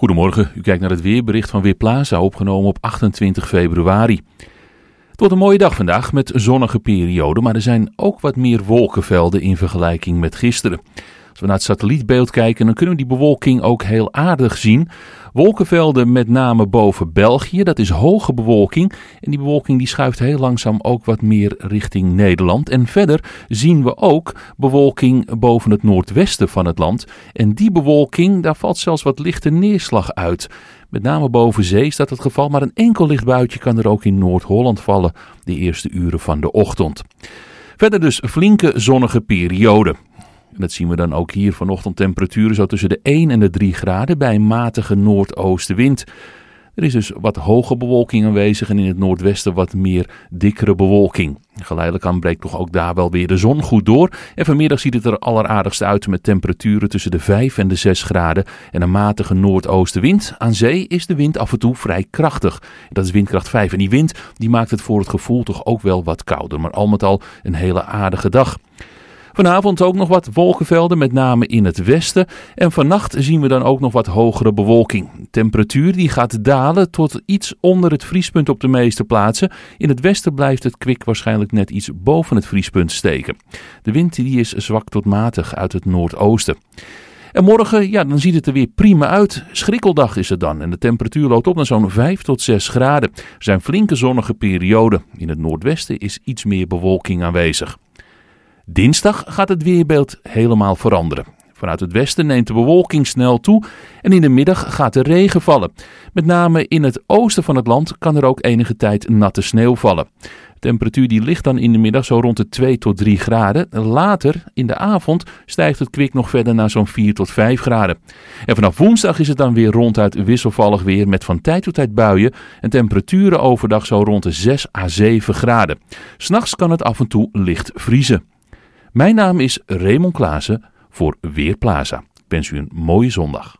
Goedemorgen, u kijkt naar het weerbericht van Weerplaza, opgenomen op 28 februari. Het wordt een mooie dag vandaag met zonnige perioden, maar er zijn ook wat meer wolkenvelden in vergelijking met gisteren we naar het satellietbeeld kijken, dan kunnen we die bewolking ook heel aardig zien. Wolkenvelden met name boven België, dat is hoge bewolking. En die bewolking die schuift heel langzaam ook wat meer richting Nederland. En verder zien we ook bewolking boven het noordwesten van het land. En die bewolking, daar valt zelfs wat lichte neerslag uit. Met name boven zee is dat het geval, maar een enkel lichtbuitje kan er ook in Noord-Holland vallen de eerste uren van de ochtend. Verder dus flinke zonnige periode dat zien we dan ook hier vanochtend. Temperaturen zo tussen de 1 en de 3 graden bij matige noordoostenwind. Er is dus wat hoge bewolking aanwezig en in het noordwesten wat meer dikkere bewolking. Geleidelijk aan breekt toch ook daar wel weer de zon goed door. En vanmiddag ziet het er alleraardigst uit met temperaturen tussen de 5 en de 6 graden en een matige noordoostenwind. Aan zee is de wind af en toe vrij krachtig. Dat is windkracht 5 en die wind die maakt het voor het gevoel toch ook wel wat kouder. Maar al met al een hele aardige dag. Vanavond ook nog wat wolkenvelden, met name in het westen. En vannacht zien we dan ook nog wat hogere bewolking. temperatuur die gaat dalen tot iets onder het vriespunt op de meeste plaatsen. In het westen blijft het kwik waarschijnlijk net iets boven het vriespunt steken. De wind die is zwak tot matig uit het noordoosten. En morgen, ja, dan ziet het er weer prima uit. Schrikkeldag is het dan en de temperatuur loopt op naar zo'n 5 tot 6 graden. Er zijn flinke zonnige perioden. In het noordwesten is iets meer bewolking aanwezig. Dinsdag gaat het weerbeeld helemaal veranderen. Vanuit het westen neemt de bewolking snel toe en in de middag gaat de regen vallen. Met name in het oosten van het land kan er ook enige tijd natte sneeuw vallen. De temperatuur die ligt dan in de middag zo rond de 2 tot 3 graden. Later in de avond stijgt het kwik nog verder naar zo'n 4 tot 5 graden. En vanaf woensdag is het dan weer ronduit wisselvallig weer met van tijd tot tijd buien en temperaturen overdag zo rond de 6 à 7 graden. S'nachts kan het af en toe licht vriezen. Mijn naam is Raymond Klaassen voor Weerplaza. Ik wens u een mooie zondag.